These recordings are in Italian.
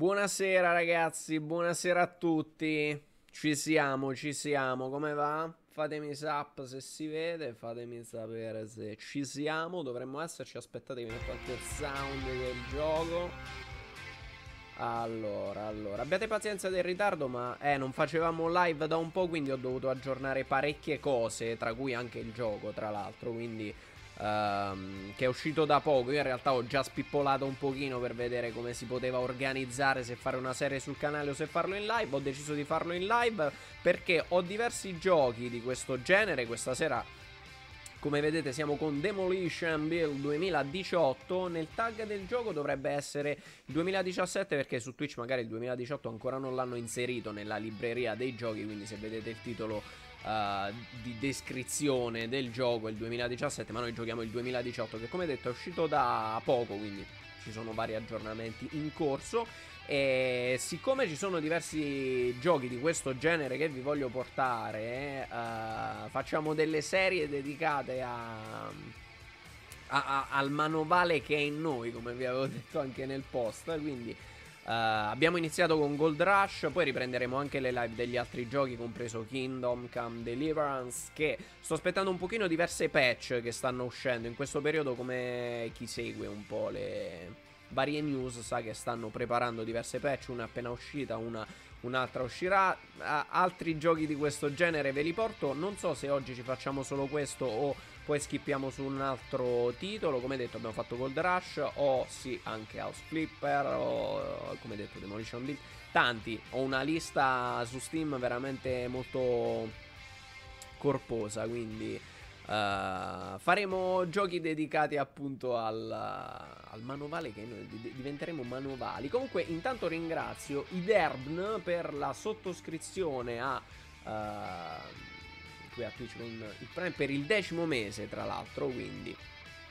Buonasera ragazzi, buonasera a tutti. Ci siamo, ci siamo. Come va? Fatemi sapere se si vede, fatemi sapere se ci siamo. Dovremmo esserci, aspettatevi qualche sound del gioco. Allora, allora, abbiate pazienza del ritardo, ma eh, non facevamo live da un po', quindi ho dovuto aggiornare parecchie cose, tra cui anche il gioco, tra l'altro, quindi ehm, che è uscito da poco. Io in realtà ho già spippolato un pochino per vedere come si poteva organizzare se fare una serie sul canale o se farlo in live. Ho deciso di farlo in live perché ho diversi giochi di questo genere. Questa sera come vedete siamo con Demolition Bill 2018, nel tag del gioco dovrebbe essere 2017 perché su Twitch magari il 2018 ancora non l'hanno inserito nella libreria dei giochi, quindi se vedete il titolo uh, di descrizione del gioco il 2017, ma noi giochiamo il 2018 che come detto è uscito da poco, quindi ci sono vari aggiornamenti in corso e siccome ci sono diversi giochi di questo genere che vi voglio portare, uh, facciamo delle serie dedicate a, a, a, al manovale che è in noi, come vi avevo detto anche nel post, quindi Uh, abbiamo iniziato con Gold Rush, poi riprenderemo anche le live degli altri giochi, compreso Kingdom Come Deliverance, che sto aspettando un pochino diverse patch che stanno uscendo in questo periodo, come chi segue un po' le varie news sa che stanno preparando diverse patch, una appena uscita, una un'altra uscirà. Eh, altri giochi di questo genere ve li porto. Non so se oggi ci facciamo solo questo o poi skippiamo su un altro titolo, come detto abbiamo fatto Gold Rush, o sì anche House Flipper, o come detto Demolition Bill, tanti, ho una lista su Steam veramente molto corposa, quindi uh, faremo giochi dedicati appunto al, al manovale che noi di diventeremo manovali. Comunque intanto ringrazio i Derbn per la sottoscrizione a... Uh, qui a Twitch con il Prime per il decimo mese, tra l'altro, quindi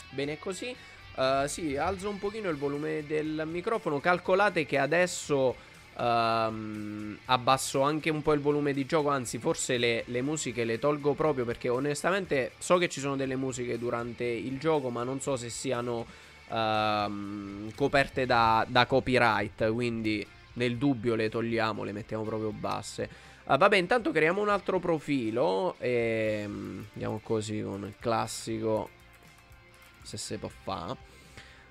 bene così. Uh, sì, alzo un pochino il volume del microfono, calcolate che adesso um, abbasso anche un po' il volume di gioco, anzi forse le, le musiche le tolgo proprio perché onestamente so che ci sono delle musiche durante il gioco, ma non so se siano... Uh, coperte da, da, copyright, quindi nel dubbio le togliamo, le mettiamo proprio basse. Ah, vabbè, intanto creiamo un altro profilo. E, ehm, andiamo così con il classico. Se si può fare.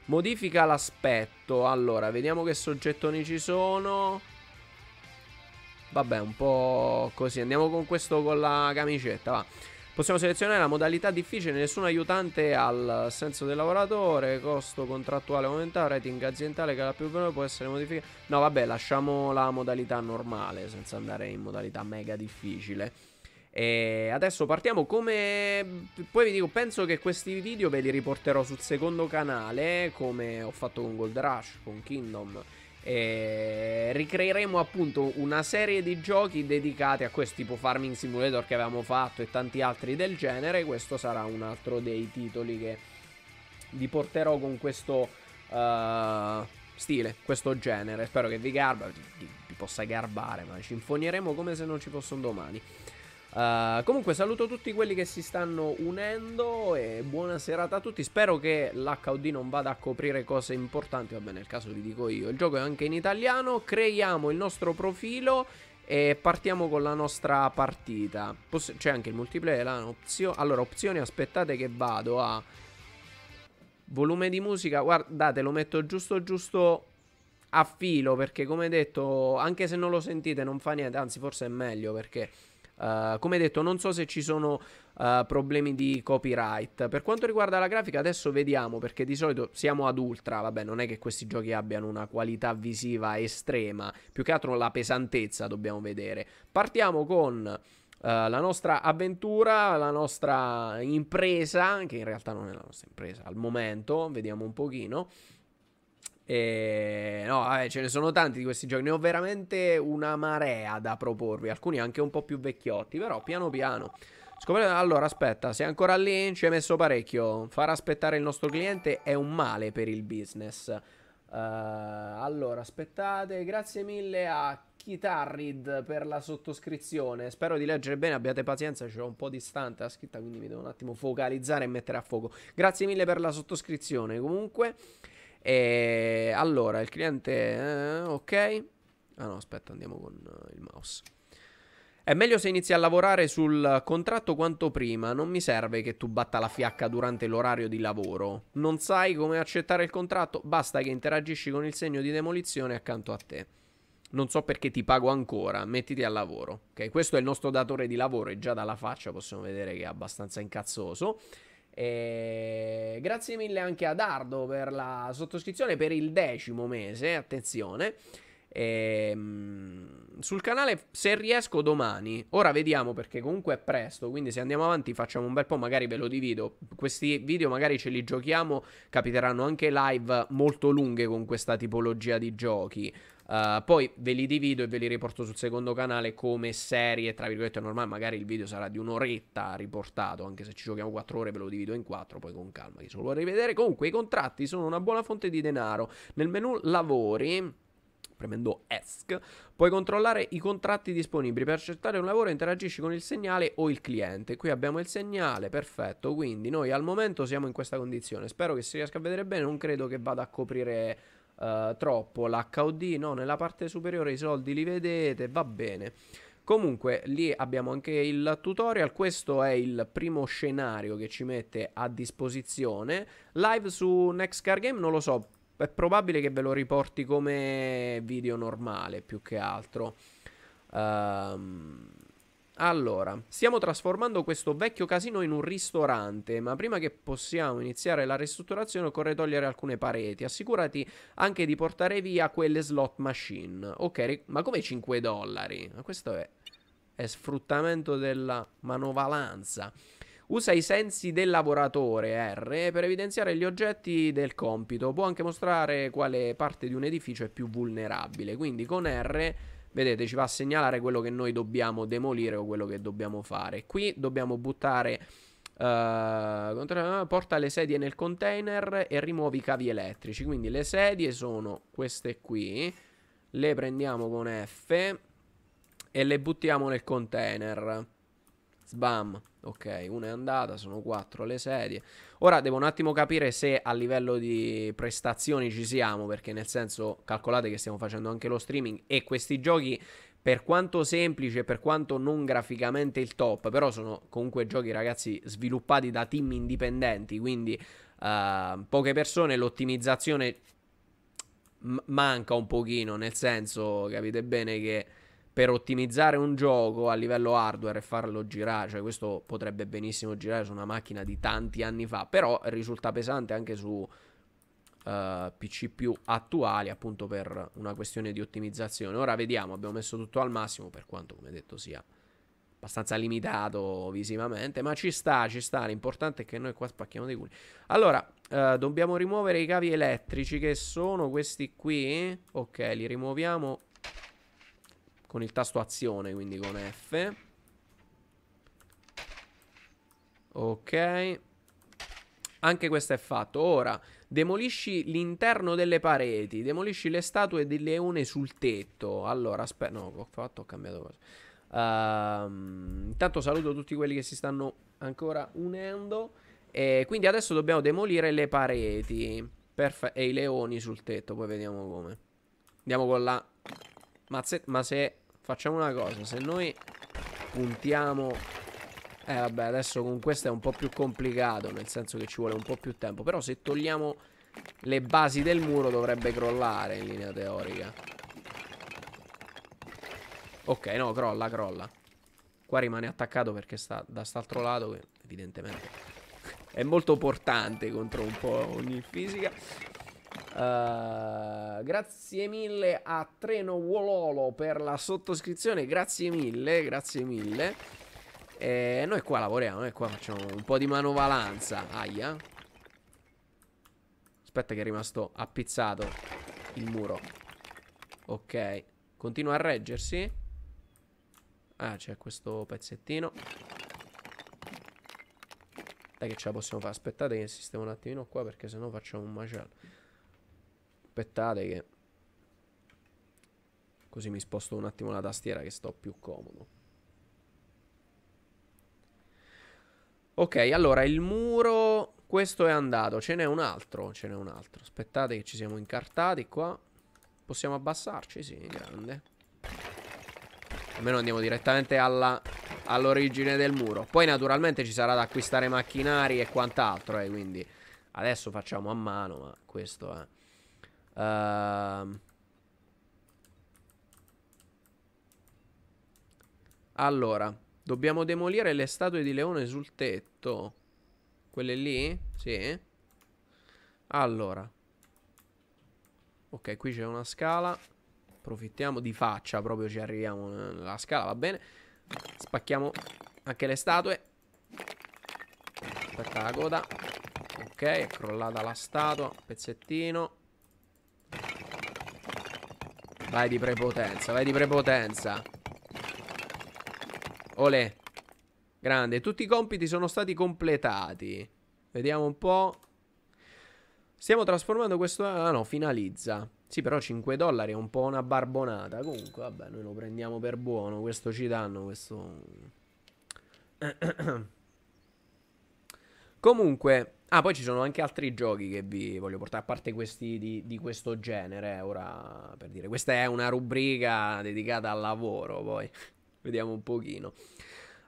Modifica l'aspetto. Allora, vediamo che soggettoni ci sono. Vabbè, un po' così. Andiamo con questo con la camicetta, va. Possiamo selezionare la modalità difficile, nessun aiutante al senso del lavoratore, costo contrattuale aumentato, rating aziendale che è la più veloce può essere modificata. No, vabbè, lasciamo la modalità normale senza andare in modalità mega difficile. E adesso partiamo come... Poi vi dico, penso che questi video ve li riporterò sul secondo canale, come ho fatto con Gold Rush, con Kingdom e eh, ricreeremo appunto una serie di giochi dedicati a questo tipo Farming Simulator che avevamo fatto e tanti altri del genere. Questo sarà un altro dei titoli che vi porterò con questo uh, stile, questo genere. Spero che vi garba, vi, vi possa garbare, ma ci infonieremo come se non ci fosse un domani. Uh, comunque saluto tutti quelli che si stanno unendo e buona serata a tutti. Spero che l'HOD non vada a coprire cose importanti, vabbè nel caso vi dico io. Il gioco è anche in italiano, creiamo il nostro profilo e partiamo con la nostra partita. Poss c'è anche il multiplayer, là, opzio allora opzioni aspettate che vado a volume di musica. Guardate, lo metto giusto giusto a filo perché come detto, anche se non lo sentite non fa niente, anzi forse è meglio perché Uh, come detto, non so se ci sono uh, problemi di copyright. Per quanto riguarda la grafica, adesso vediamo perché di solito siamo ad ultra. Vabbè, non è che questi giochi abbiano una qualità visiva estrema, più che altro la pesantezza dobbiamo vedere. Partiamo con. Uh, la nostra avventura, la nostra impresa, che in realtà non è la nostra impresa al momento, vediamo un pochino. E eh, no, vabbè, ce ne sono tanti di questi giochi. Ne ho veramente una marea da proporvi. Alcuni anche un po' più vecchiotti, però piano piano. Scoprire... Allora, aspetta, sei ancora lì? Ci hai messo parecchio. Far aspettare il nostro cliente è un male per il business. Uh, allora, aspettate. Grazie mille a Kitarrid per la sottoscrizione. Spero di leggere bene. Abbiate pazienza, c'è un po' distante la scritta, quindi mi devo un attimo focalizzare e mettere a fuoco. Grazie mille per la sottoscrizione. Comunque. E allora il cliente, eh, ok. Ah no, aspetta, andiamo con eh, il mouse. È meglio se inizi a lavorare sul contratto quanto prima, non mi serve che tu batta la fiacca durante l'orario di lavoro. Non sai come accettare il contratto? Basta che interagisci con il segno di demolizione accanto a te. Non so perché ti pago ancora, mettiti al lavoro. Ok, questo è il nostro datore di lavoro e già dalla faccia possiamo vedere che è abbastanza incazzoso. E grazie mille anche a Dardo per la sottoscrizione per il decimo mese, attenzione. E, ehm, sul canale se riesco domani, ora vediamo perché comunque è presto, quindi se andiamo avanti facciamo un bel po', magari ve lo divido. Questi video magari ce li giochiamo, capiteranno anche live molto lunghe con questa tipologia di giochi. Uh, poi ve li divido e ve li riporto sul secondo canale come serie, tra virgolette, normale. Magari il video sarà di un'oretta riportato, anche se ci giochiamo 4 ore, ve lo divido in 4, poi con calma chi se lo vuole rivedere. Comunque i contratti sono una buona fonte di denaro. Nel menu lavori premendo ESC, puoi controllare i contratti disponibili. Per accettare un lavoro interagisci con il segnale o il cliente. Qui abbiamo il segnale, perfetto. Quindi noi al momento siamo in questa condizione. Spero che si riesca a vedere bene, non credo che vada a coprire uh, troppo l'HD, no, nella parte superiore i soldi li vedete, va bene. Comunque lì abbiamo anche il tutorial, questo è il primo scenario che ci mette a disposizione. Live su Next Car Game non lo so, è probabile che ve lo riporti come video normale più che altro. Ehm... Um... Allora, stiamo trasformando questo vecchio casino in un ristorante, ma prima che possiamo iniziare la ristrutturazione occorre togliere alcune pareti. Assicurati anche di portare via quelle slot machine. Ok, ma come 5 dollari? Ma questo è, è sfruttamento della manovalanza. Usa i sensi del lavoratore R per evidenziare gli oggetti del compito. Può anche mostrare quale parte di un edificio è più vulnerabile. Quindi con R vedete ci va a segnalare quello che noi dobbiamo demolire o quello che dobbiamo fare. Qui dobbiamo buttare... Uh, porta le sedie nel container e rimuovi i cavi elettrici. Quindi le sedie sono queste qui. Le prendiamo con F e le buttiamo nel container. Sbam. Ok, una è andata, sono quattro le sedie. Ora devo un attimo capire se a livello di prestazioni ci siamo, perché nel senso calcolate che stiamo facendo anche lo streaming e questi giochi per quanto semplici e per quanto non graficamente il top, però sono comunque giochi ragazzi sviluppati da team indipendenti, quindi uh, poche persone, l'ottimizzazione manca un pochino, nel senso capite bene che per ottimizzare un gioco a livello hardware e farlo girare, cioè questo potrebbe benissimo girare su una macchina di tanti anni fa, però risulta pesante anche su Uh, eh, PC più attuali appunto per una questione di ottimizzazione. Ora vediamo, abbiamo messo tutto al massimo per quanto come detto sia abbastanza limitato visivamente, ma ci sta, ci sta, l'importante è che noi qua spacchiamo dei culi. Allora, uh, dobbiamo rimuovere i cavi elettrici che sono questi qui, ok, li rimuoviamo con il tasto azione, quindi con F. Ok. Anche questo è fatto. Ora, demolisci l'interno delle pareti, demolisci le statue di leone sul tetto. Allora, aspetta, no, ho fatto, ho cambiato cosa. Um, intanto saluto tutti quelli che si stanno ancora unendo. E quindi adesso dobbiamo demolire le pareti e i leoni sul tetto, poi vediamo come. Andiamo con la ma se, ma se facciamo una cosa, se noi puntiamo... Eh vabbè, adesso con questo è un po' più complicato, nel senso che ci vuole un po' più tempo. Però se togliamo le basi del muro dovrebbe crollare in linea teorica. Ok, no, crolla, crolla. Qua rimane attaccato perché sta da st'altro lato, che evidentemente è molto portante contro un po' ogni fisica. Eh, grazie mille a Treno Wololo per la sottoscrizione. Grazie mille, grazie mille. E eh, noi qua lavoriamo, noi qua facciamo un po' di manovalanza. Aia. Aspetta che è rimasto appizzato il muro. Ok. Continua a reggersi. Ah, c'è questo pezzettino. Dai che ce la possiamo fare. Aspettate che sistemo un attimino qua perché sennò facciamo un macello. Aspettate che... Così mi sposto un attimo la tastiera che sto più comodo. Ok, allora il muro... Questo è andato. Ce n'è un altro. Ce n'è un altro. Aspettate che ci siamo incartati qua. Possiamo abbassarci? Sì, grande. Almeno andiamo direttamente all'origine del muro. Poi naturalmente ci sarà da acquistare macchinari e quant'altro, eh, quindi adesso facciamo a mano, ma questo è... Eh. Uh, allora, dobbiamo demolire le statue di leone sul tetto. Quelle lì? Sì. Allora. Ok, qui c'è una scala. Approfittiamo di faccia, proprio ci arriviamo nella scala, va bene. Spacchiamo anche le statue. Aspetta la coda. Ok, è crollata la statua. Pezzettino. Vai di prepotenza, vai di prepotenza. Olè. Grande, tutti i compiti sono stati completati. Vediamo un po'. Stiamo trasformando questo... Ah no, finalizza. Sì, però 5 dollari è un po' una barbonata. Comunque, vabbè, noi lo prendiamo per buono. Questo ci danno, questo... Comunque, Ah, poi ci sono anche altri giochi che vi voglio portare, a parte questi di, di questo genere. Ora, per dire, questa è una rubrica dedicata al lavoro, poi vediamo un pochino.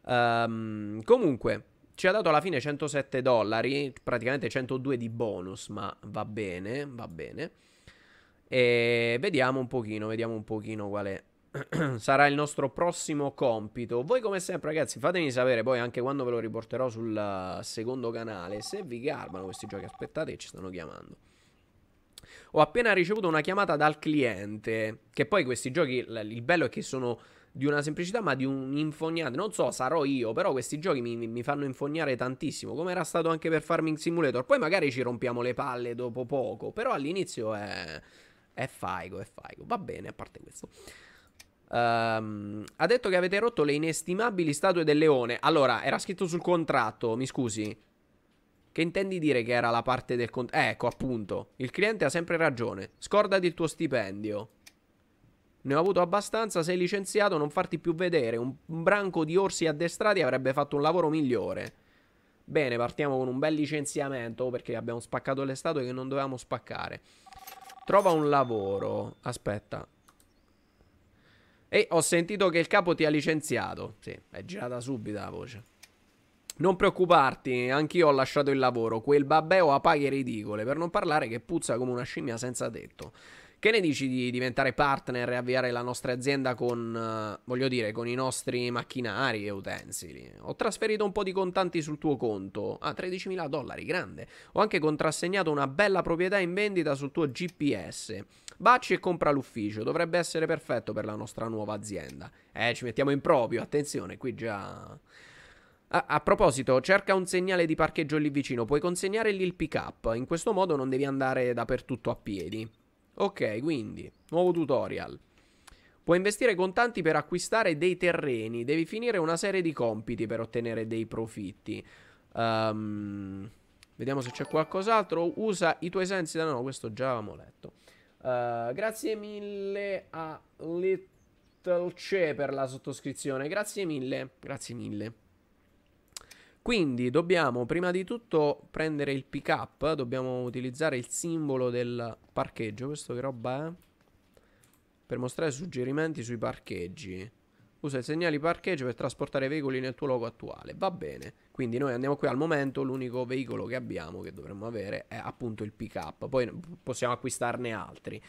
Um, comunque, ci ha dato alla fine 107 dollari, praticamente 102 di bonus, ma va bene, va bene. E vediamo un pochino, vediamo un pochino quale sarà il nostro prossimo compito. Voi come sempre ragazzi fatemi sapere poi anche quando ve lo riporterò sul eh, secondo canale se vi garbano questi giochi. Aspettate ci stanno chiamando. Ho appena ricevuto una chiamata dal cliente, che poi questi giochi, il bello è che sono di una semplicità ma di un infognare. Non so, sarò io, però questi giochi mi, mi fanno infognare tantissimo, come era stato anche per Farming Simulator. Poi magari ci rompiamo le palle dopo poco, però all'inizio è... È faigo, è faigo. Va bene, a parte questo. Um, ha detto che avete rotto le inestimabili statue del leone. Allora, era scritto sul contratto, mi scusi. Che intendi dire che era la parte del contratto? Eh, ecco, appunto. Il cliente ha sempre ragione. Scordati il tuo stipendio. Ne ho avuto abbastanza, sei licenziato, non farti più vedere. Un branco di orsi addestrati avrebbe fatto un lavoro migliore. Bene, partiamo con un bel licenziamento perché abbiamo spaccato le statue che non dovevamo spaccare. Trova un lavoro. Aspetta, e ho sentito che il capo ti ha licenziato. Sì, è girata subito la voce. Non preoccuparti, anch'io ho lasciato il lavoro. Quel babbeo ha paghe ridicole, per non parlare che puzza come una scimmia senza tetto. Che ne dici di diventare partner e avviare la nostra azienda con, eh, voglio dire, con i nostri macchinari e utensili? Ho trasferito un po' di contanti sul tuo conto. Ah, 13.000 dollari, grande. Ho anche contrassegnato una bella proprietà in vendita sul tuo GPS. Baci e compra l'ufficio, dovrebbe essere perfetto per la nostra nuova azienda. Eh, ci mettiamo in proprio, attenzione, qui già... Ah, a, proposito, cerca un segnale di parcheggio lì vicino, puoi consegnare lì il pick up, in questo modo non devi andare dappertutto a piedi. Ok, quindi, nuovo tutorial. Puoi investire contanti per acquistare dei terreni. Devi finire una serie di compiti per ottenere dei profitti. Um, vediamo se c'è qualcos'altro. Usa i tuoi sensi. No, no, questo già avevamo letto. Uh, grazie mille a Little Che per la sottoscrizione. Grazie mille. Grazie mille. Quindi dobbiamo prima di tutto prendere il pick up, dobbiamo utilizzare il simbolo del parcheggio, questo che roba è? Per mostrare suggerimenti sui parcheggi. Usa i segnali parcheggio per trasportare veicoli nel tuo luogo attuale. Va bene. Quindi noi andiamo qui al momento. L'unico veicolo che abbiamo, che dovremmo avere, è appunto il pick up. Poi possiamo acquistarne altri.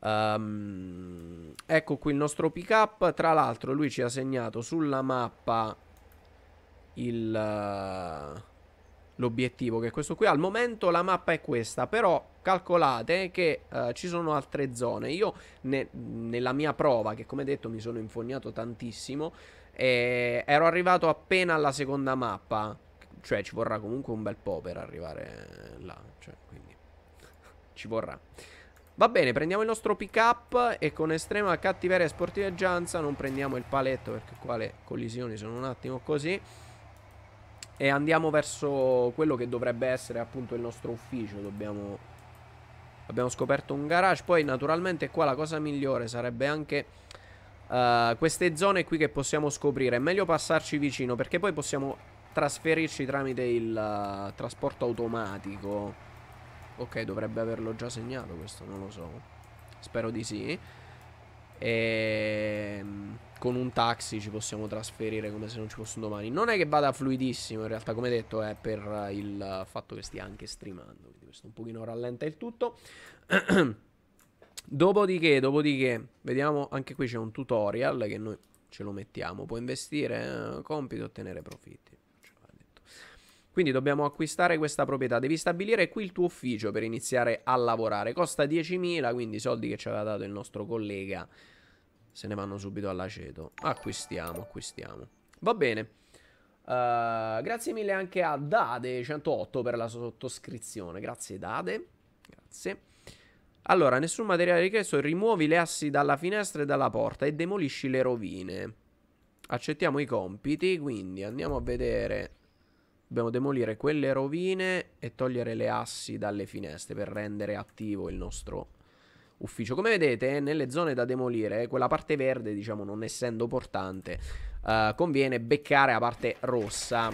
Um, ecco qui il nostro pick up. Tra l'altro, lui ci ha segnato sulla mappa il, eh, l'obiettivo che è questo qui. Al momento la mappa è questa, però calcolate che uh, ci sono altre zone. Io ne, nella mia prova, che come detto mi sono infognato tantissimo, eh, ero arrivato appena alla seconda mappa. Cioè ci vorrà comunque un bel po' per arrivare là. Cioè, quindi ci vorrà. Va bene, prendiamo il nostro pick up e con estrema cattiveria e sportiveggianza non prendiamo il paletto perché qua le collisioni sono un attimo così. E andiamo verso quello che dovrebbe essere appunto il nostro ufficio. Dobbiamo... Abbiamo scoperto un garage. Poi naturalmente qua la cosa migliore sarebbe anche... Uh, queste zone qui che possiamo scoprire. È meglio passarci vicino perché poi possiamo trasferirci tramite il uh, trasporto automatico. Ok, dovrebbe averlo già segnato questo, non lo so. Spero di sì. E ehm, con un taxi ci possiamo trasferire come se non ci fosse un domani. Non è che vada fluidissimo, in realtà, come detto, è per il fatto che stia anche streamando. Quindi questo un pochino rallenta il tutto. dopodiché, dopodiché, vediamo, anche qui c'è un tutorial che noi ce lo mettiamo. Può investire, eh, compito, ottenere profitti. Quindi dobbiamo acquistare questa proprietà. Devi stabilire qui il tuo ufficio per iniziare a lavorare. Costa 10.000, quindi soldi che ci aveva dato il nostro collega se ne vanno subito all'aceto. Acquistiamo, acquistiamo. Va bene. Uh, grazie mille anche a Dade108 per la sottoscrizione. Grazie Dade. Grazie. Allora, nessun materiale richiesto. Rimuovi le assi dalla finestra e dalla porta e demolisci le rovine. Accettiamo i compiti, quindi andiamo a vedere... Dobbiamo demolire quelle rovine e togliere le assi dalle finestre per rendere attivo il nostro ufficio. Come vedete, nelle zone da demolire, quella parte verde, diciamo, non essendo portante, uh, conviene beccare la parte rossa.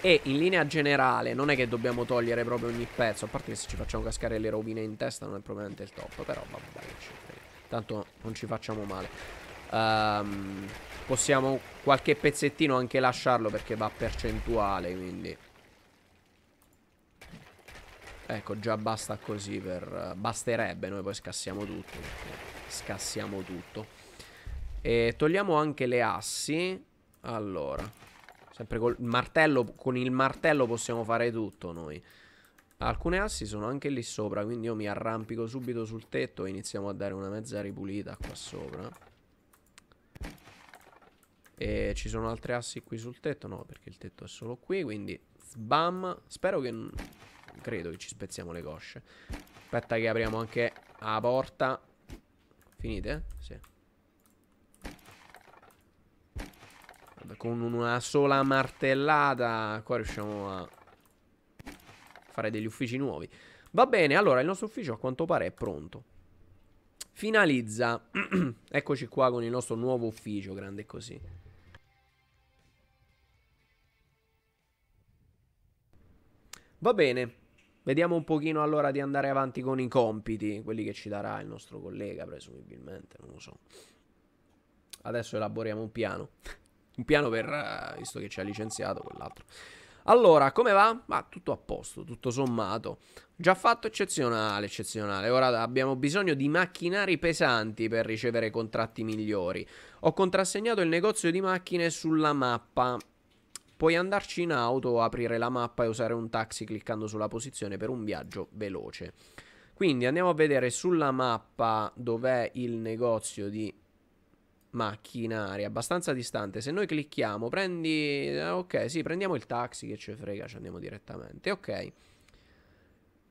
E in linea generale non è che dobbiamo togliere proprio ogni pezzo, a parte che se ci facciamo cascare le rovine in testa non è probabilmente il top, però vabbè, tanto non ci facciamo male. Um, possiamo qualche pezzettino anche lasciarlo perché va percentuale, quindi... Ecco, già basta così per... Basterebbe, noi poi scassiamo tutto. Scassiamo tutto. E togliamo anche le assi. Allora. Sempre col martello, con il martello possiamo fare tutto noi. Alcune assi sono anche lì sopra, quindi io mi arrampico subito sul tetto e iniziamo a dare una mezza ripulita qua sopra. E ci sono altre assi qui sul tetto? No, perché il tetto è solo qui, quindi... Bam! Spero che credo che ci spezziamo le cosce. Aspetta che apriamo anche la porta. Finite? Sì. Vabbè, con una sola martellata qua riusciamo a fare degli uffici nuovi. Va bene, allora il nostro ufficio a quanto pare è pronto. Finalizza. Eccoci qua con il nostro nuovo ufficio, grande così. Va bene. Vediamo un pochino allora di andare avanti con i compiti, quelli che ci darà il nostro collega presumibilmente, non lo so. Adesso elaboriamo un piano. Un piano per, eh, visto che ci ha licenziato quell'altro. Allora, come va? Ma tutto a posto, tutto sommato. Già fatto eccezionale, eccezionale. Ora abbiamo bisogno di macchinari pesanti per ricevere contratti migliori. Ho contrassegnato il negozio di macchine sulla mappa. Puoi andarci in auto, aprire la mappa e usare un taxi cliccando sulla posizione per un viaggio veloce. Quindi andiamo a vedere sulla mappa dov'è il negozio di macchinari, abbastanza distante. Se noi clicchiamo, prendi... Eh, ok, sì, prendiamo il taxi, che ci frega, ci andiamo direttamente. Ok.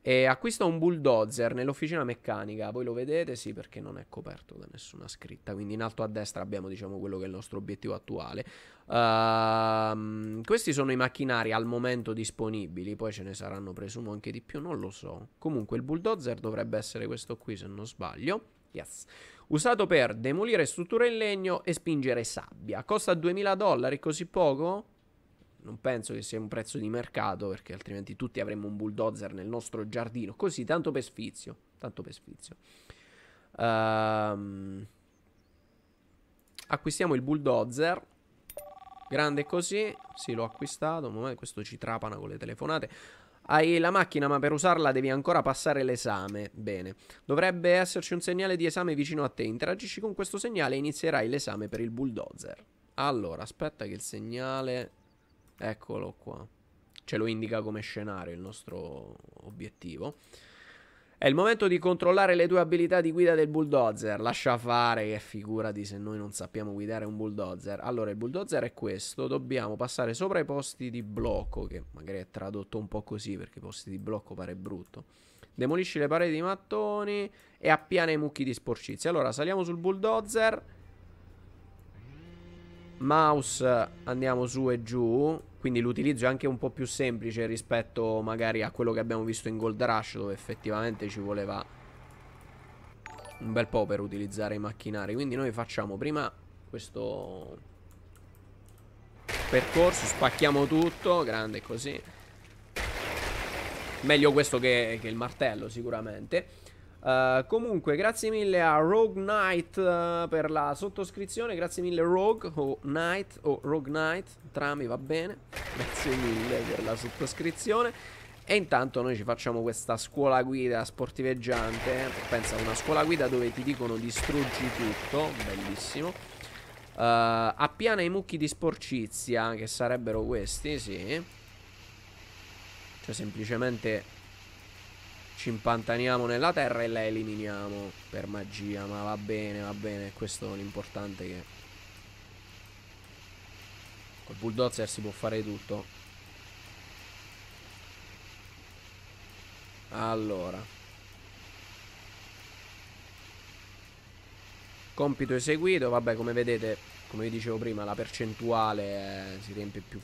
E acquista un bulldozer nell'officina meccanica. Voi lo vedete? Sì, perché non è coperto da nessuna scritta. Quindi in alto a destra abbiamo, diciamo, quello che è il nostro obiettivo attuale. Uh, questi sono i macchinari al momento disponibili. Poi ce ne saranno, presumo, anche di più. Non lo so. Comunque, il bulldozer dovrebbe essere questo qui, se non sbaglio. Yes. Usato per demolire strutture in legno e spingere sabbia. Costa 2000 dollari, così poco? non penso che sia un prezzo di mercato perché altrimenti tutti avremmo un bulldozer nel nostro giardino, così tanto per sfizio, tanto per sfizio. Um, acquistiamo il bulldozer. Grande così, sì l'ho acquistato, ma questo ci trapana con le telefonate. Hai la macchina ma per usarla devi ancora passare l'esame. Bene. Dovrebbe esserci un segnale di esame vicino a te. Interagisci con questo segnale e inizierai l'esame per il bulldozer. Allora, aspetta che il segnale Eccolo qua. Ce lo indica come scenario il nostro obiettivo. È il momento di controllare le tue abilità di guida del bulldozer. Lascia fare, che figurati se noi non sappiamo guidare un bulldozer. Allora, il bulldozer è questo. Dobbiamo passare sopra i posti di blocco, che magari è tradotto un po' così, perché posti di blocco pare brutto. Demolisci le pareti di mattoni e appiana i mucchi di sporcizia. Allora, saliamo sul bulldozer mouse andiamo su e giù, quindi l'utilizzo è anche un po' più semplice rispetto magari a quello che abbiamo visto in Gold Rush dove effettivamente ci voleva un bel po' per utilizzare i macchinari. Quindi noi facciamo prima questo percorso, spacchiamo tutto, grande così. Meglio questo che, che il martello sicuramente. Uh, comunque, grazie mille a Rogue Knight uh, per la sottoscrizione. Grazie mille, Rogue o Knight o Rogue Knight. Trami va bene. Grazie mille per la sottoscrizione. E intanto noi ci facciamo questa scuola guida sportiveggiante. Pensa a una scuola guida dove ti dicono distruggi tutto. Bellissimo. Uh, appiana i mucchi di sporcizia, che sarebbero questi, sì. Cioè, semplicemente ci impantaniamo nella terra e la eliminiamo per magia, ma va bene, va bene, questo è l'importante che... Col bulldozer si può fare tutto. Allora. Compito eseguito, vabbè come vedete, come vi dicevo prima, la percentuale eh, si riempie più,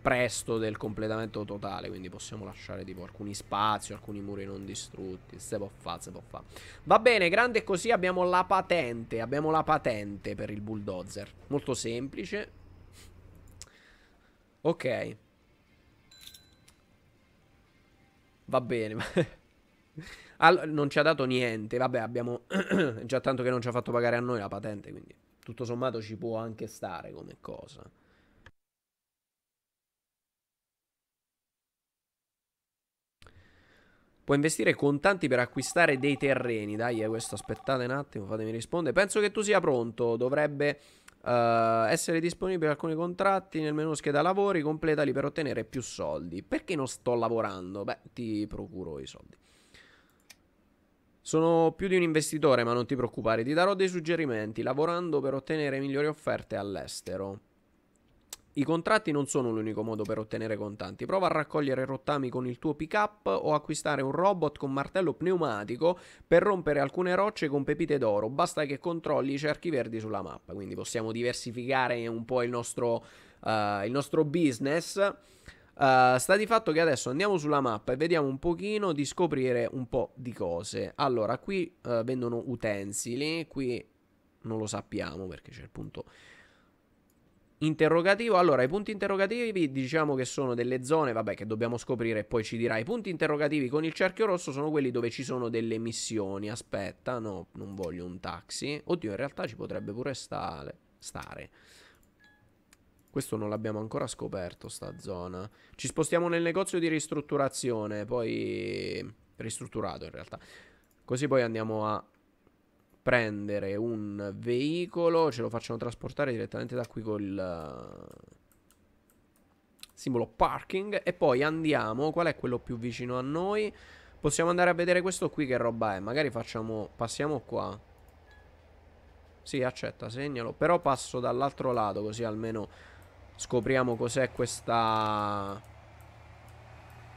presto del completamento totale, quindi possiamo lasciare tipo alcuni spazi, alcuni muri non distrutti, se può fare, se può fa. Va bene, grande così, abbiamo la patente, abbiamo la patente per il bulldozer, molto semplice. Ok. Va bene, allora, non ci ha dato niente, vabbè abbiamo già tanto che non ci ha fatto pagare a noi la patente, quindi tutto sommato ci può anche stare come cosa. Puoi investire contanti per acquistare dei terreni. Dai, è eh, questo. Aspettate un attimo, fatemi rispondere. Penso che tu sia pronto. Dovrebbe uh, essere disponibile alcuni contratti nel menu scheda lavori. Completali per ottenere più soldi. Perché non sto lavorando? Beh, ti procuro i soldi. Sono più di un investitore, ma non ti preoccupare, ti darò dei suggerimenti lavorando per ottenere migliori offerte all'estero. I contratti non sono l'unico modo per ottenere contanti. Prova a raccogliere rottami con il tuo pick-up o acquistare un robot con martello pneumatico per rompere alcune rocce con pepite d'oro. Basta che controlli i cerchi verdi sulla mappa. Quindi possiamo diversificare un po' il nostro, uh, il nostro business. Uh, sta di fatto che adesso andiamo sulla mappa e vediamo un pochino di scoprire un po' di cose. Allora, qui uh, vendono utensili, qui non lo sappiamo perché c'è il punto interrogativo. Allora, i punti interrogativi diciamo che sono delle zone, vabbè, che dobbiamo scoprire e poi ci dirà. I punti interrogativi con il cerchio rosso sono quelli dove ci sono delle missioni. Aspetta, no, non voglio un taxi. Oddio, in realtà ci potrebbe pure stare. stare. Questo non l'abbiamo ancora scoperto, sta zona. Ci spostiamo nel negozio di ristrutturazione, poi... Ristrutturato, in realtà. Così poi andiamo a prendere un veicolo, ce lo facciamo trasportare direttamente da qui col eh, simbolo parking e poi andiamo, qual è quello più vicino a noi? Possiamo andare a vedere questo qui che roba è, magari facciamo, passiamo qua. Sì, accetta, segnalo, però passo dall'altro lato così almeno scopriamo cos'è questa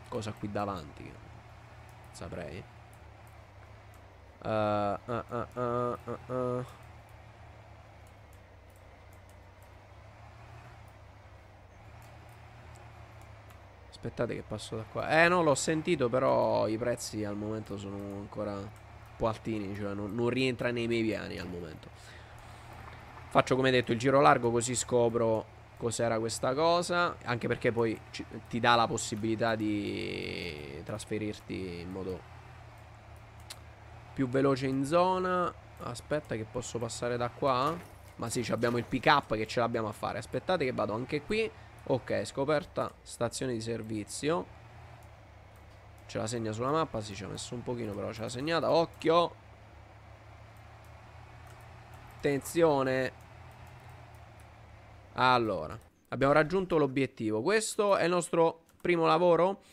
cosa qui davanti. Saprei. Uh, uh, uh, Aspettate che passo da qua. Eh no, l'ho sentito, però i prezzi al momento sono ancora un po' altini, cioè non, non rientra nei miei piani al momento. Faccio come detto il giro largo così scopro cos'era questa cosa, anche perché poi ci, ti dà la possibilità di trasferirti in modo più veloce in zona Aspetta che posso passare da qua Ma sì, abbiamo il pick up che ce l'abbiamo a fare Aspettate che vado anche qui Ok, scoperta stazione di servizio Ce la segna sulla mappa Sì, ci ha messo un pochino però ce l'ha segnata Occhio Attenzione Allora Abbiamo raggiunto l'obiettivo Questo è il nostro primo lavoro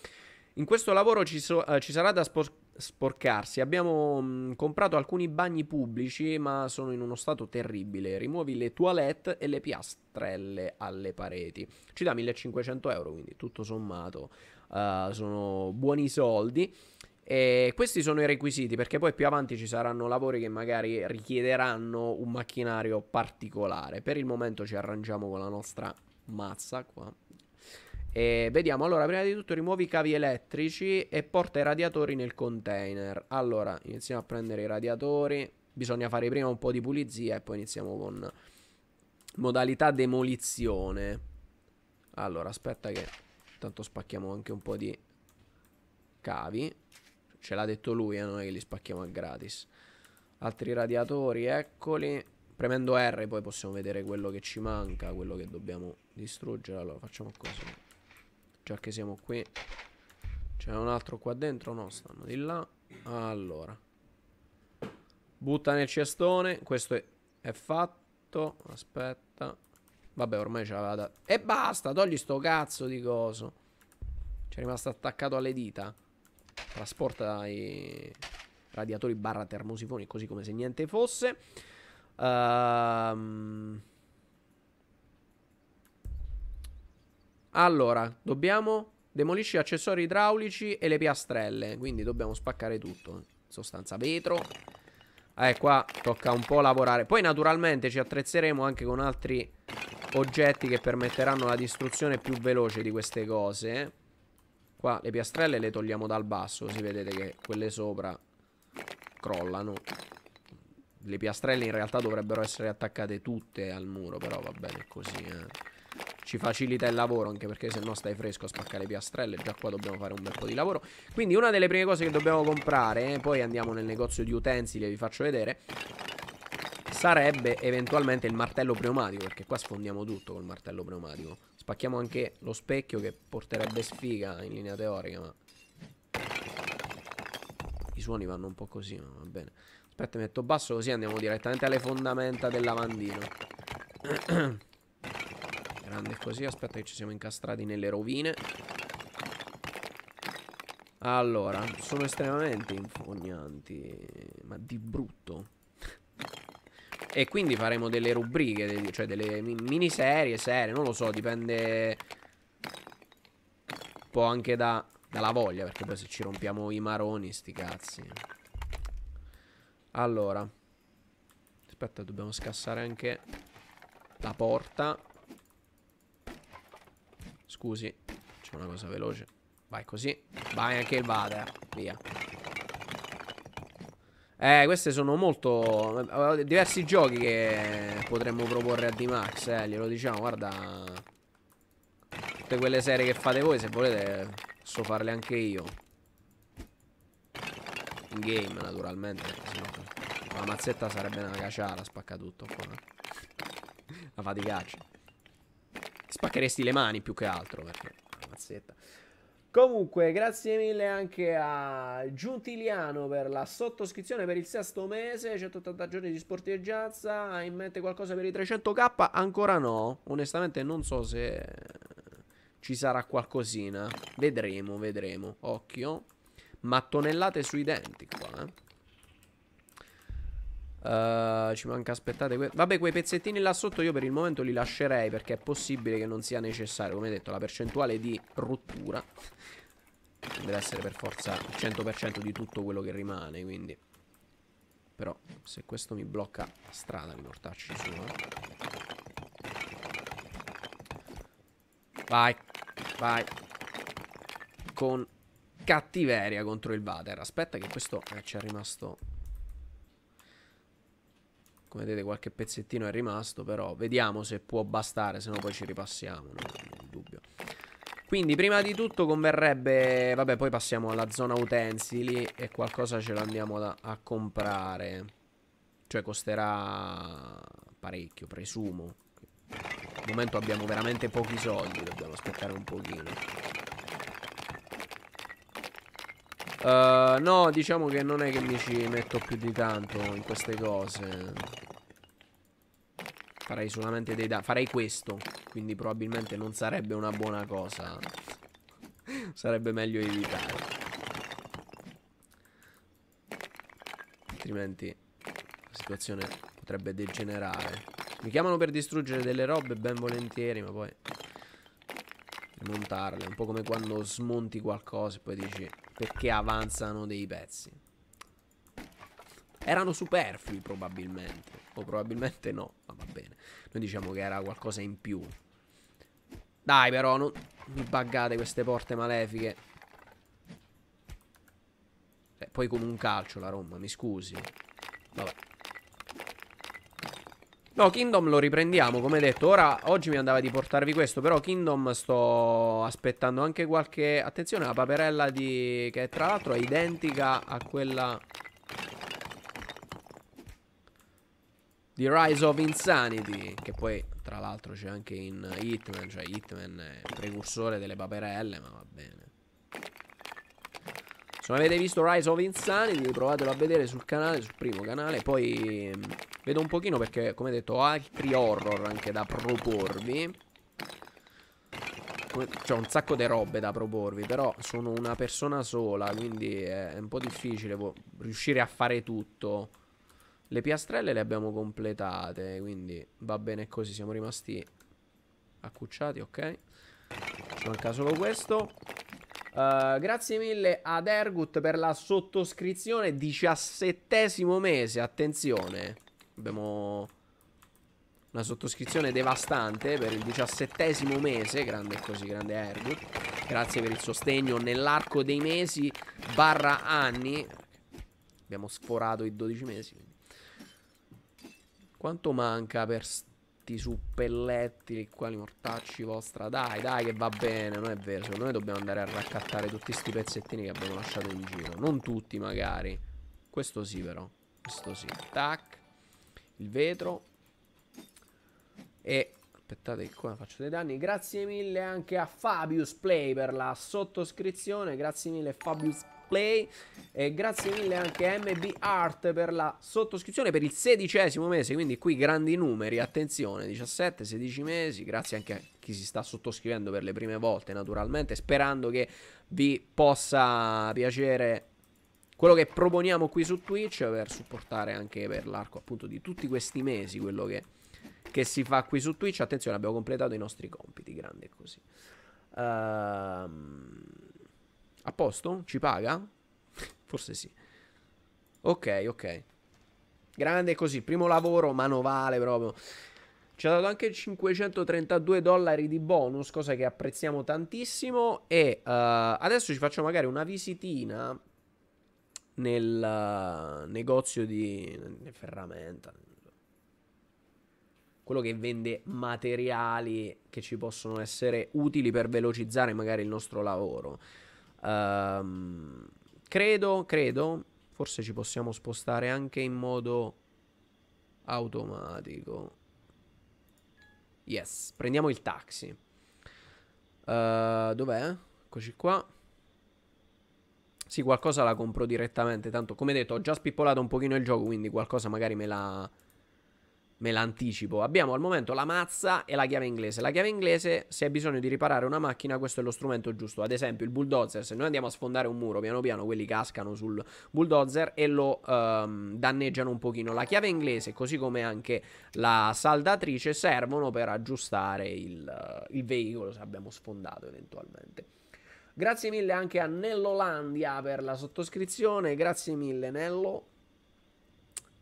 In questo lavoro ci, so, eh, ci sarà da, sporcare sporcarsi. Abbiamo mm, comprato alcuni bagni pubblici, ma sono in uno stato terribile. Rimuovi le toilette e le piastrelle alle pareti. Ci dà 1500 euro, quindi tutto sommato uh, sono buoni soldi. E questi sono i requisiti, perché poi più avanti ci saranno lavori che magari richiederanno un macchinario particolare. Per il momento ci arrangiamo con la nostra mazza qua e vediamo, allora, prima di tutto rimuovi i cavi elettrici e porta i radiatori nel container. Allora, iniziamo a prendere i radiatori. Bisogna fare prima un po' di pulizia e poi iniziamo con modalità demolizione. Allora, aspetta che tanto spacchiamo anche un po' di cavi. Ce l'ha detto lui, eh, non è che li spacchiamo a gratis. Altri radiatori, eccoli. Premendo R poi possiamo vedere quello che ci manca, quello che dobbiamo distruggere. Allora, facciamo così. Già cioè, che siamo qui C'è un altro qua dentro? No, stanno di là Allora Butta nel cestone Questo è, è fatto Aspetta Vabbè ormai ce l'aveva data E basta Togli sto cazzo di coso C'è rimasto attaccato alle dita Trasporta i radiatori barra termosifoni Così come se niente fosse Ehm... Um... Allora, dobbiamo demolisci accessori idraulici e le piastrelle. Quindi dobbiamo spaccare tutto. In sostanza vetro. Eh, qua tocca un po' lavorare. Poi naturalmente ci attrezzeremo anche con altri oggetti che permetteranno la distruzione più veloce di queste cose. Qua le piastrelle le togliamo dal basso, così vedete che quelle sopra crollano. Le piastrelle in realtà dovrebbero essere attaccate tutte al muro, però va bene così, eh ci facilita il lavoro anche perché se no stai fresco a spaccare le piastrelle già qua dobbiamo fare un bel po' di lavoro quindi una delle prime cose che dobbiamo comprare eh, poi andiamo nel negozio di utensili e vi faccio vedere sarebbe eventualmente il martello pneumatico perché qua sfondiamo tutto col martello pneumatico spacchiamo anche lo specchio che porterebbe sfiga in linea teorica ma i suoni vanno un po' così ma va bene aspetta metto basso così andiamo direttamente alle fondamenta del lavandino Grande così, aspetta che ci siamo incastrati nelle rovine Allora, sono estremamente infognanti Ma di brutto E quindi faremo delle rubriche, cioè delle miniserie, serie, non lo so, dipende Un po' anche da, dalla voglia Perché poi se ci rompiamo i maroni, sti cazzi Allora Aspetta, dobbiamo scassare anche la porta Scusi, facciamo una cosa veloce. Vai così. Vai anche il vada. Eh. Via. Eh, queste sono molto... Eh, diversi giochi che potremmo proporre a D-Max, eh, glielo diciamo, guarda. Tutte quelle serie che fate voi, se volete, posso farle anche io. In game, naturalmente, la mazzetta sarebbe una caciara, spacca tutto qua. Eh. La faticaccia. Spaccheresti le mani più che altro, perché una mazzetta. Comunque, grazie mille anche a Giuntiliano per la sottoscrizione per il sesto mese, 180 giorni di sporteggianza, hai in mente qualcosa per i 300k? Ancora no, onestamente non so se ci sarà qualcosina, vedremo, vedremo, occhio, ma tonnellate sui denti qua, eh. Uh, ci manca aspettate que Vabbè quei pezzettini là sotto io per il momento li lascerei Perché è possibile che non sia necessario Come detto la percentuale di rottura Deve essere per forza il 100% di tutto quello che rimane Quindi Però se questo mi blocca la strada mi portarci su eh. Vai Vai Con cattiveria contro il Vader Aspetta che questo eh, ci è rimasto come vedete qualche pezzettino è rimasto, però vediamo se può bastare, se no poi ci ripassiamo, no, non dubbio. Quindi prima di tutto converrebbe, vabbè poi passiamo alla zona utensili e qualcosa ce l'andiamo a comprare. Cioè costerà parecchio, presumo. Al momento abbiamo veramente pochi soldi, dobbiamo aspettare un pochino. Uh, no, diciamo che non è che mi ci metto più di tanto in queste cose. Farei solamente dei danni. Farei questo. Quindi probabilmente non sarebbe una buona cosa. sarebbe meglio evitare. Altrimenti la situazione potrebbe degenerare. Mi chiamano per distruggere delle robe ben volentieri, ma poi... Montarle, un po' come quando smonti qualcosa e poi dici perché avanzano dei pezzi. Erano superflui probabilmente. O probabilmente no. Ma va bene. Noi diciamo che era qualcosa in più. Dai però, non mi buggate queste porte malefiche. Eh, poi con un calcio la Roma, mi scusi. Vabbè. No, Kingdom lo riprendiamo, come detto. Ora, oggi mi andava di portarvi questo, però Kingdom sto aspettando anche qualche... Attenzione, la paperella di... che tra l'altro è identica a quella... Di Rise of Insanity, che poi tra l'altro c'è anche in Hitman, cioè Hitman è precursore delle paperelle, ma va bene non avete visto Rise of Insanity, provatelo a vedere sul canale, sul primo canale. Poi mm, vedo un pochino perché, come detto, ho altri horror anche da proporvi. C'ho un sacco di robe da proporvi, però sono una persona sola, quindi è un po' difficile riuscire a fare tutto. Le piastrelle le abbiamo completate, quindi va bene così, siamo rimasti accucciati, ok? Ci manca solo questo. Uh, grazie mille ad Ergut per la sottoscrizione. Diciassettesimo mese, attenzione. Abbiamo una sottoscrizione devastante per il diciassettesimo mese. Grande così, grande Ergut. Grazie per il sostegno nell'arco dei mesi barra anni. Abbiamo sforato i 12 mesi. Quindi. Quanto manca per... St- tutti suppelletti, quali mortacci vostra. Dai, dai, che va bene, non è vero. Secondo me dobbiamo andare a raccattare tutti questi pezzettini che abbiamo lasciato in giro. Non tutti, magari. Questo sì, però. Questo sì. Tac. Il vetro. E aspettate che qua faccio dei danni grazie mille anche a Fabius Play per la sottoscrizione grazie mille Fabius Play play. E grazie mille anche a MB Art per la sottoscrizione per il sedicesimo mese. Quindi qui grandi numeri, attenzione, 17, 16 mesi. Grazie anche a chi si sta sottoscrivendo per le prime volte, naturalmente, sperando che vi possa piacere quello che proponiamo qui su Twitch per supportare anche per l'arco appunto di tutti questi mesi quello che, che, si fa qui su Twitch. Attenzione, abbiamo completato i nostri compiti, grande così. Ehm... Um... A posto? Ci paga? Forse sì. Ok, ok. Grande così, primo lavoro, manovale proprio. Ci ha dato anche 532 dollari di bonus, cosa che apprezziamo tantissimo. E uh, adesso ci faccio magari una visitina nel uh, negozio di nel ferramenta. Quello che vende materiali che ci possono essere utili per velocizzare magari il nostro lavoro. Um, credo, credo, forse ci possiamo spostare anche in modo automatico. Yes, prendiamo il taxi. Uh, dov'è? Eccoci qua. Sì, qualcosa la compro direttamente, tanto come detto ho già spippolato un pochino il gioco, quindi qualcosa magari me la me l'anticipo. Abbiamo al momento la mazza e la chiave inglese. La chiave inglese, se hai bisogno di riparare una macchina, questo è lo strumento giusto. Ad esempio, il bulldozer, se noi andiamo a sfondare un muro, piano piano quelli cascano sul bulldozer e lo ehm, danneggiano un pochino. La chiave inglese, così come anche la saldatrice, servono per aggiustare il, il veicolo se abbiamo sfondato eventualmente. Grazie mille anche a Nellolandia per la sottoscrizione, grazie mille Nello.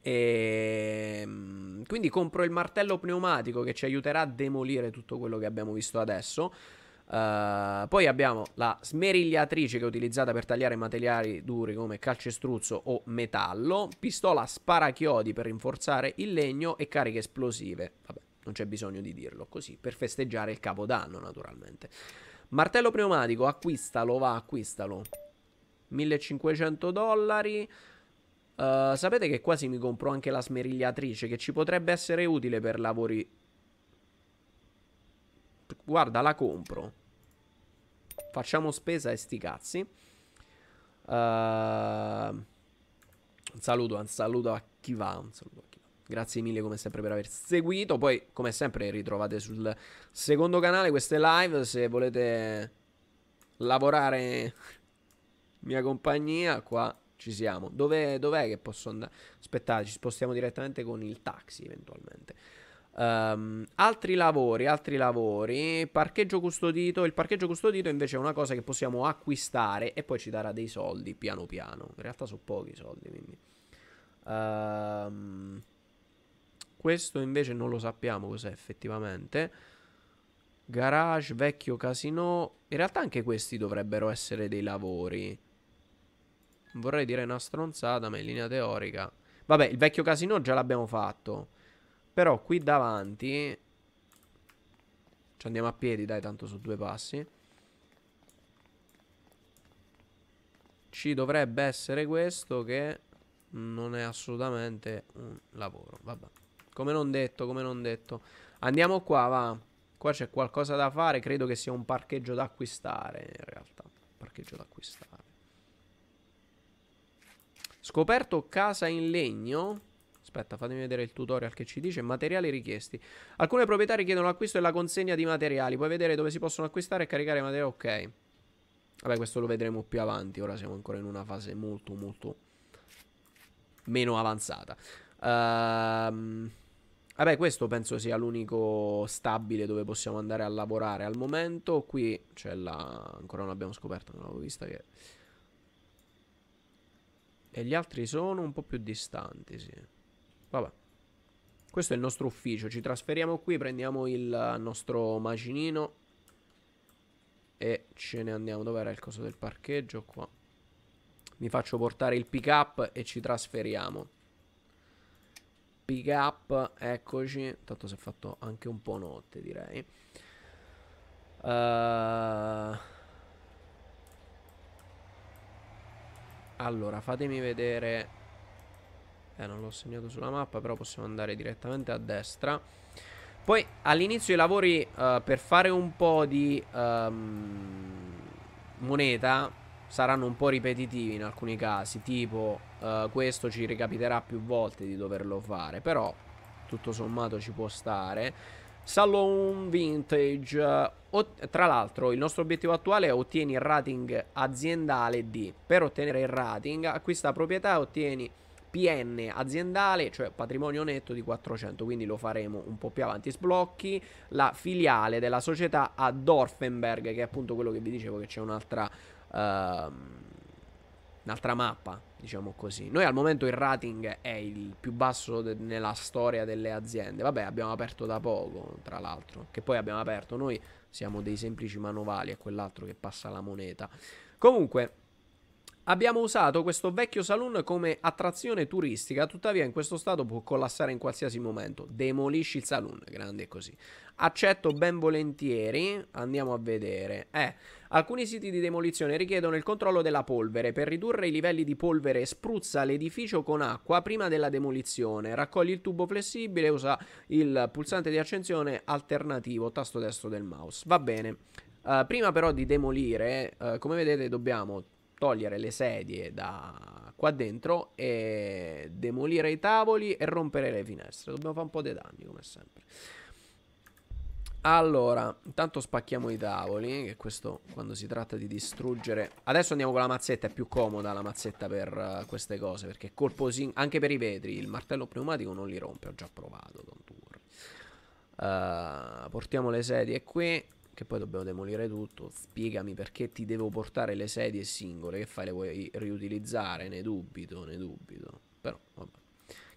E ehm, quindi compro il martello pneumatico che ci aiuterà a demolire tutto quello che abbiamo visto adesso. Uh, poi abbiamo la smerigliatrice che è utilizzata per tagliare materiali duri come calcestruzzo o metallo, pistola sparachiodi per rinforzare il legno e cariche esplosive. Vabbè, non c'è bisogno di dirlo così, per festeggiare il capodanno naturalmente. Martello pneumatico, acquistalo, va, acquistalo. 1500 dollari. Uh, sapete che quasi mi compro anche la smerigliatrice che ci potrebbe essere utile per lavori... Guarda, la compro. Facciamo spesa e sti cazzi. Uh, un saluto, un saluto a chi va, un saluto a chi va. Grazie mille come sempre per aver seguito. Poi, come sempre, ritrovate sul secondo canale queste live. Se volete lavorare mia compagnia, qua ci siamo. Dov'è, dov'è che posso andare? Aspettate, ci spostiamo direttamente con il taxi eventualmente. Um, altri lavori, altri lavori. Parcheggio custodito. Il parcheggio custodito invece è una cosa che possiamo acquistare e poi ci darà dei soldi piano piano. In realtà sono pochi soldi, quindi. Um, questo invece non lo sappiamo cos'è effettivamente. Garage, vecchio casino. In realtà anche questi dovrebbero essere dei lavori. Vorrei dire una stronzata, ma in linea teorica... Vabbè, il vecchio casino già l'abbiamo fatto. Però qui davanti... Ci andiamo a piedi, dai, tanto su due passi. Ci dovrebbe essere questo che non è assolutamente un lavoro. Vabbè. Come non detto, come non detto. Andiamo qua, va. Qua c'è qualcosa da fare. Credo che sia un parcheggio da acquistare, in realtà. Parcheggio da acquistare. Scoperto casa in legno. Aspetta, fatemi vedere il tutorial che ci dice. Materiali richiesti. Alcune proprietà richiedono l'acquisto e la consegna di materiali. Puoi vedere dove si possono acquistare e caricare materiali. Ok. Vabbè, questo lo vedremo più avanti. Ora siamo ancora in una fase molto, molto meno avanzata. Ehm... Vabbè, questo penso sia l'unico stabile dove possiamo andare a lavorare al momento. Qui c'è la... ancora non l'abbiamo scoperta, non l'avevo vista che... E gli altri sono un po' più distanti, sì. Vabbè. Questo è il nostro ufficio. Ci trasferiamo qui, prendiamo il eh, nostro macinino. E ce ne andiamo. Dov'era il coso del parcheggio? Qua. Mi faccio portare il pick up e ci trasferiamo. Pick up, eccoci. Tanto si è fatto anche un po' notte, direi. Ehm... Uh... Allora, fatemi vedere... Eh, non l'ho segnato sulla mappa, però possiamo andare direttamente a destra. Poi all'inizio i lavori uh, per fare un po' di um, moneta saranno un po' ripetitivi in alcuni casi, tipo uh, questo ci ricapiterà più volte di doverlo fare, però tutto sommato ci può stare. Salon Vintage Ot- tra l'altro il nostro obiettivo attuale è ottieni il rating aziendale D. Per ottenere il rating acquista proprietà e ottieni PN aziendale, cioè patrimonio netto di 400, quindi lo faremo un po' più avanti. Sblocchi la filiale della società a Dorfenberg, che è appunto quello che vi dicevo che c'è un'altra, uh, un'altra mappa, diciamo così. Noi al momento il rating è il più basso de- nella storia delle aziende. Vabbè, abbiamo aperto da poco, tra l'altro, che poi abbiamo aperto noi siamo dei semplici manovali è quell'altro che passa la moneta. Comunque, Abbiamo usato questo vecchio saloon come attrazione turistica, tuttavia in questo stato può collassare in qualsiasi momento. Demolisci il saloon, grande così. Accetto ben volentieri, andiamo a vedere. Eh, Alcuni siti di demolizione richiedono il controllo della polvere. Per ridurre i livelli di polvere spruzza l'edificio con acqua prima della demolizione. Raccogli il tubo flessibile, usa il pulsante di accensione alternativo, tasto destro del mouse. Va bene. Uh, prima però di demolire, uh, come vedete dobbiamo togliere le sedie da qua dentro e demolire i tavoli e rompere le finestre. Dobbiamo fare un po' di danni come sempre. Allora, intanto spacchiamo i tavoli, che questo quando si tratta di distruggere... Adesso andiamo con la mazzetta, è più comoda la mazzetta per uh, queste cose, perché colpo sin... anche per i vetri, il martello pneumatico non li rompe, ho già provato, uh, portiamo le sedie qui, che poi dobbiamo demolire tutto. Spiegami perché ti devo portare le sedie singole, che fai, le vuoi riutilizzare? Ne dubito, ne dubito. Però, vabbè.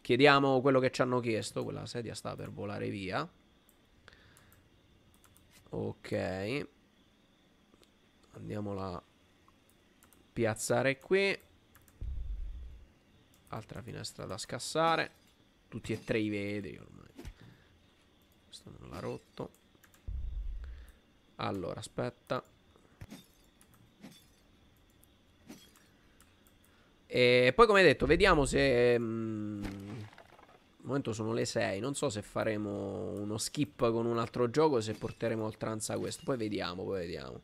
Chiediamo quello che ci hanno chiesto, quella sedia sta per volare via. Ok. Andiamola a piazzare qui. Altra finestra da scassare. Tutti e tre i vedi ormai. Questo non l'ha rotto. Allora, aspetta. E poi come detto, vediamo se... Mh, mm, al momento sono le 6. Non so se faremo uno skip con un altro gioco. Se porteremo oltranza questo. Poi vediamo, poi vediamo.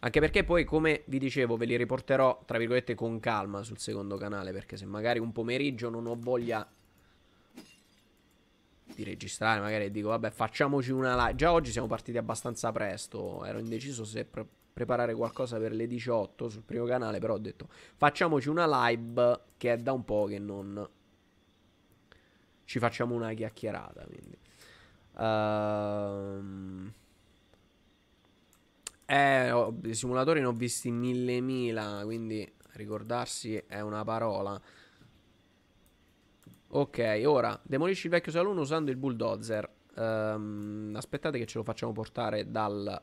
Anche perché poi, come vi dicevo, ve li riporterò, tra virgolette, con calma sul secondo canale. Perché se magari un pomeriggio non ho voglia di registrare, magari dico, vabbè, facciamoci una live. Già oggi siamo partiti abbastanza presto. Ero indeciso se pre preparare qualcosa per le 18 sul primo canale. Però ho detto, facciamoci una live che è da un po' che non ci facciamo una chiacchierata. Quindi. Uh, eh, oh, simulatori ne ho visti mille mila, quindi ricordarsi è una parola. Ok, ora demolisci il vecchio salone usando il bulldozer. Um, aspettate che ce lo facciamo portare dal...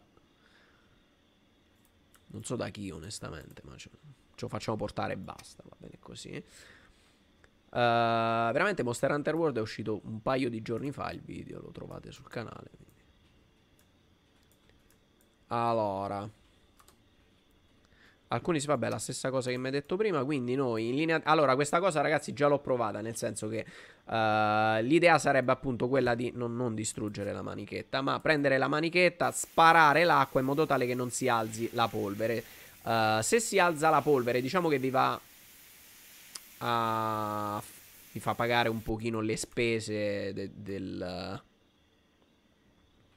Non so da chi onestamente, ma ce, ce lo facciamo portare e basta, va bene così. Uh, veramente Monster Hunter World è uscito un paio di giorni fa il video, lo trovate sul canale. Quindi. Allora. Alcuni si vabbè, la stessa cosa che mi hai detto prima, quindi noi in linea... Allora, questa cosa ragazzi già l'ho provata, nel senso che uh, l'idea sarebbe appunto quella di non, non, distruggere la manichetta, ma prendere la manichetta, sparare l'acqua in modo tale che non si alzi la polvere. Uh, se si alza la polvere, diciamo che vi va a, ti fa pagare un pochino le spese de, del...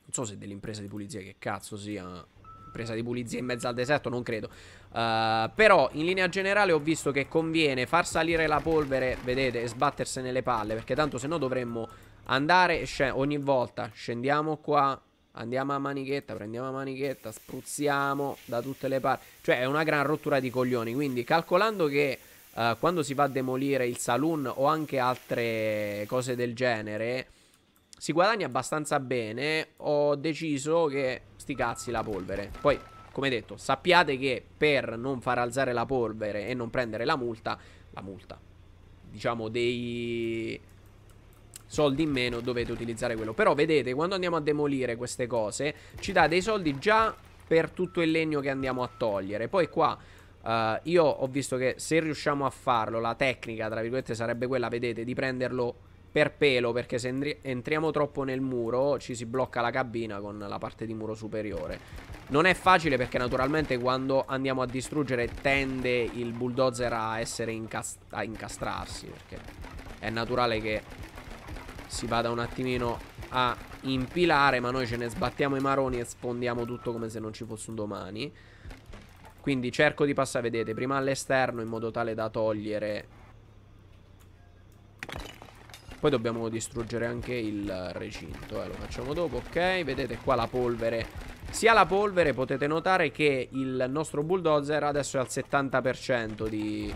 Non so se dell'impresa di pulizia, che cazzo sia Impresa di pulizia in mezzo al deserto, non credo. Uh, però in linea generale ho visto che conviene far salire la polvere, vedete, e sbattersene le palle, perché tanto se no dovremmo andare ogni volta, scendiamo qua, andiamo a manichetta, prendiamo a manichetta, spruzziamo da tutte le parti. Cioè è una gran rottura di coglioni, quindi calcolando che eh, quando si va a demolire il saloon o anche altre cose del genere, si guadagna abbastanza bene. Ho deciso che sti cazzi la polvere. Poi, come detto, sappiate che per non far alzare la polvere e non prendere la multa, la multa, diciamo dei soldi in meno dovete utilizzare quello Però vedete quando andiamo a demolire queste cose Ci dà dei soldi già per tutto il legno che andiamo a togliere Poi qua Uh, io ho visto che se riusciamo a farlo, la tecnica, tra virgolette, sarebbe quella, vedete, di prenderlo per pelo, perché se entriamo troppo nel muro ci si blocca la cabina con la parte di muro superiore. Non è facile perché naturalmente quando andiamo a distruggere tende il bulldozer a essere incast a incastrarsi, perché è naturale che si vada un attimino a impilare, ma noi ce ne sbattiamo i maroni e sfondiamo tutto come se non ci fosse un domani. Quindi cerco di passare, vedete, prima all'esterno in modo tale da togliere Poi dobbiamo distruggere anche il recinto, eh, lo facciamo dopo, ok Vedete qua la polvere Sia la polvere, potete notare che il nostro bulldozer adesso è al 70% di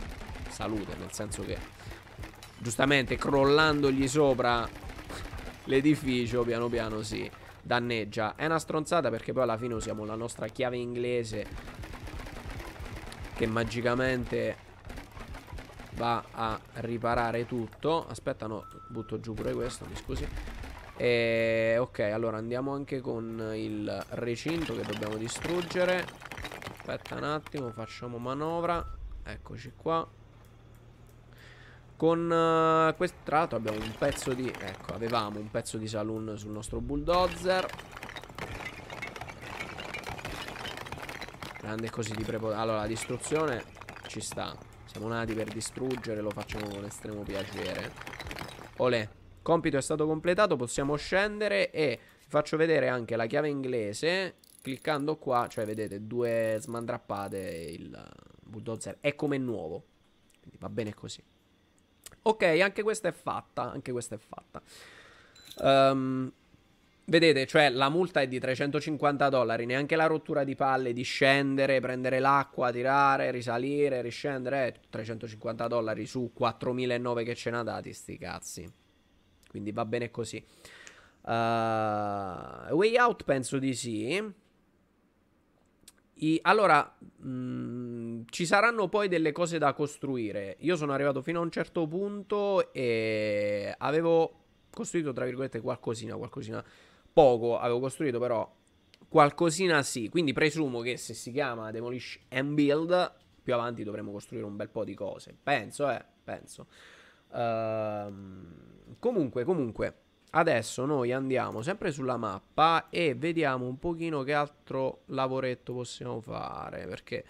salute Nel senso che, giustamente, crollandogli sopra l'edificio, piano piano si... danneggia È una stronzata perché poi alla fine usiamo la nostra chiave inglese che magicamente va a riparare tutto Aspetta no, butto giù pure questo, mi scusi e, Ok, allora andiamo anche con il recinto che dobbiamo distruggere Aspetta un attimo, facciamo manovra Eccoci qua Con uh, eh, questo tratto abbiamo un pezzo di... Ecco, avevamo un pezzo di saloon sul nostro bulldozer Grande così di prepotenza. Allora, la distruzione ci sta. Siamo nati per distruggere, lo facciamo con estremo piacere. Olè. Compito è stato completato, possiamo scendere e faccio vedere anche la chiave inglese. Cliccando qua, cioè vedete, due smandrappate il bulldozer è come nuovo. Quindi va bene così. Ok, anche questa è fatta, anche questa è fatta. Um, Vedete, cioè la multa è di 350 dollari, neanche la rottura di palle di scendere, prendere l'acqua, tirare, risalire, riscendere, eh, 350 dollari su 4.009 che ce n'ha dati, sti cazzi. Quindi va bene così. Uh, way out penso di sì. I, allora, mh, mm, ci saranno poi delle cose da costruire. Io sono arrivato fino a un certo punto e avevo costruito, tra virgolette, qualcosina, qualcosina poco avevo costruito, però qualcosina sì. Quindi presumo che se si chiama Demolish and Build, più avanti dovremo costruire un bel po' di cose. Penso, eh, penso. Uh, comunque, comunque, adesso noi andiamo sempre sulla mappa e vediamo un pochino che altro lavoretto possiamo fare, perché...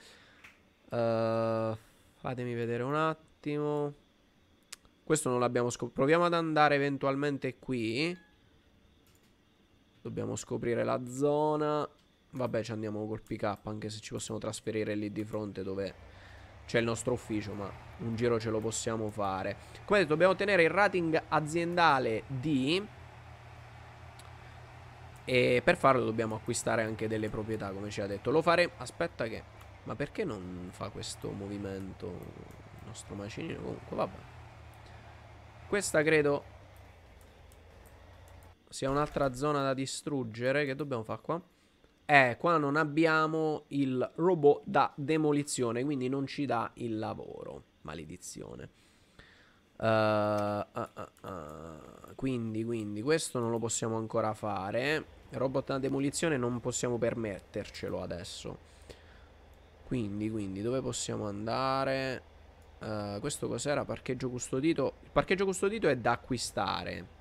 Uh, fatemi vedere un attimo. Questo non l'abbiamo scoperto. Proviamo ad andare eventualmente qui. Dobbiamo scoprire la zona. Vabbè, ci andiamo col pick up, anche se ci possiamo trasferire lì di fronte dove c'è il nostro ufficio, ma un giro ce lo possiamo fare. Come detto, dobbiamo ottenere il rating aziendale di... E per farlo dobbiamo acquistare anche delle proprietà, come ci ha detto. Lo faremo... Aspetta che... Ma perché non fa questo movimento il nostro macinino? Comunque, vabbè. Questa credo sia un'altra zona da distruggere. Che dobbiamo fare qua? Eh, qua non abbiamo il robot da demolizione, quindi non ci dà il lavoro. Maledizione. Uh, uh, uh, quindi, quindi, questo non lo possiamo ancora fare. Robot da demolizione non possiamo permettercelo adesso. Quindi, quindi, dove possiamo andare? Eh, questo cos'era? Parcheggio custodito. Il parcheggio custodito è da acquistare.